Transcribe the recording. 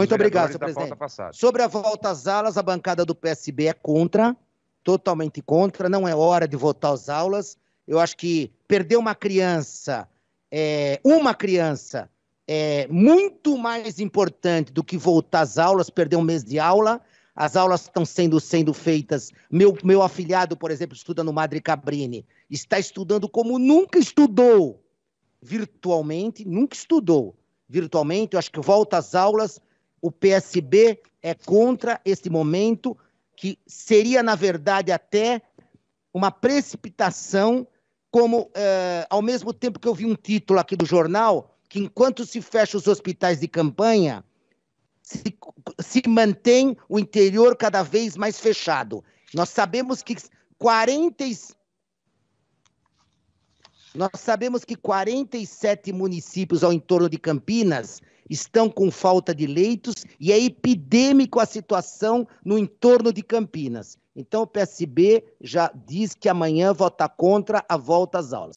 Muito obrigado, senhor presidente. Sobre a volta às aulas, a bancada do PSB é contra, totalmente contra. Não é hora de voltar às aulas. Eu acho que perder uma criança, é, uma criança, é muito mais importante do que voltar às aulas, perder um mês de aula. As aulas estão sendo, sendo feitas. Meu, meu afilhado, por exemplo, estuda no Madre Cabrini. Está estudando como nunca estudou virtualmente, nunca estudou virtualmente. Eu acho que volta às aulas o PSB é contra este momento, que seria, na verdade, até uma precipitação, como eh, ao mesmo tempo que eu vi um título aqui do jornal, que enquanto se fecha os hospitais de campanha, se, se mantém o interior cada vez mais fechado. Nós sabemos que 40, nós sabemos que 47 municípios ao entorno de Campinas estão com falta de leitos e é epidêmico a situação no entorno de Campinas. Então o PSB já diz que amanhã vota contra a volta às aulas.